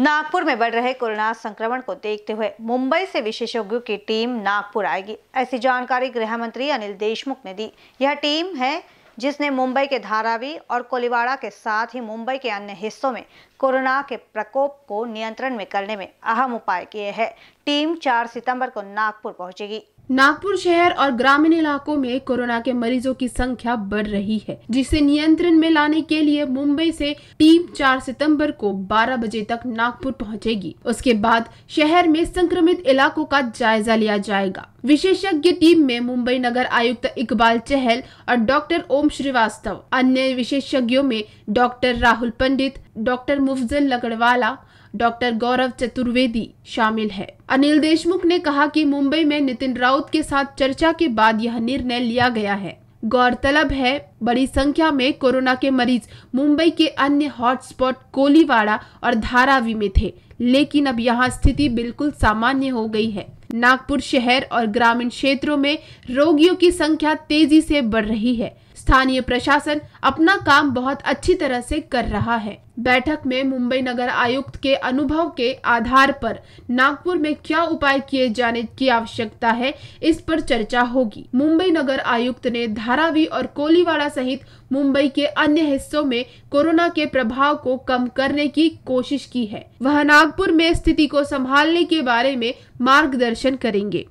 नागपुर में बढ़ रहे कोरोना संक्रमण को देखते हुए मुंबई से विशेषज्ञों की टीम नागपुर आएगी ऐसी जानकारी गृह मंत्री अनिल देशमुख ने दी यह टीम है जिसने मुंबई के धारावी और कोलिवाड़ा के साथ ही मुंबई के अन्य हिस्सों में कोरोना के प्रकोप को नियंत्रण में करने में अहम उपाय किए हैं टीम 4 सितंबर को नागपुर पहुंचेगी नागपुर शहर और ग्रामीण इलाकों में कोरोना के मरीजों की संख्या बढ़ रही है जिसे नियंत्रण में लाने के लिए मुंबई से टीम 4 सितंबर को 12 बजे तक नागपुर पहुंचेगी। उसके बाद शहर में संक्रमित इलाकों का जायजा लिया जाएगा विशेषज्ञ टीम में मुंबई नगर आयुक्त इकबाल चहल और डॉक्टर ओम श्रीवास्तव अन्य विशेषज्ञों में doctor Rahul Pandit doctor Mufazzal Lakdawala doctor Gaurav Chaturvedi शामिल है अनिल देशमुख ने कहा कि मुंबई में नितिन राउत के साथ चर्चा के बाद यह निर्णय लिया गया है गौरतलब है बड़ी संख्या में कोरोना के मरीज मुंबई के अन्य हॉटस्पॉट कोलीवाड़ा और धारावी में थे लेकिन अब यहाँ स्थिति बिल्कुल सामान्य हो गई है नागपुर शहर और ग्रामीण क्षेत्रों में रोगियों की संख्या तेजी से बढ़ रही है स्थानीय प्रशासन अपना काम बहुत अच्छी तरह से कर रहा है बैठक में मुंबई नगर आयुक्त के अनुभव के आधार पर नागपुर में क्या उपाय किए जाने की आवश्यकता है इस पर चर्चा होगी मुंबई नगर आयुक्त ने धारावी और कोलीवाड़ा सहित मुंबई के अन्य हिस्सों में कोरोना के प्रभाव को कम करने की कोशिश की है वह नागपुर में स्थिति को संभालने के बारे में मार्गदर्शन करेंगे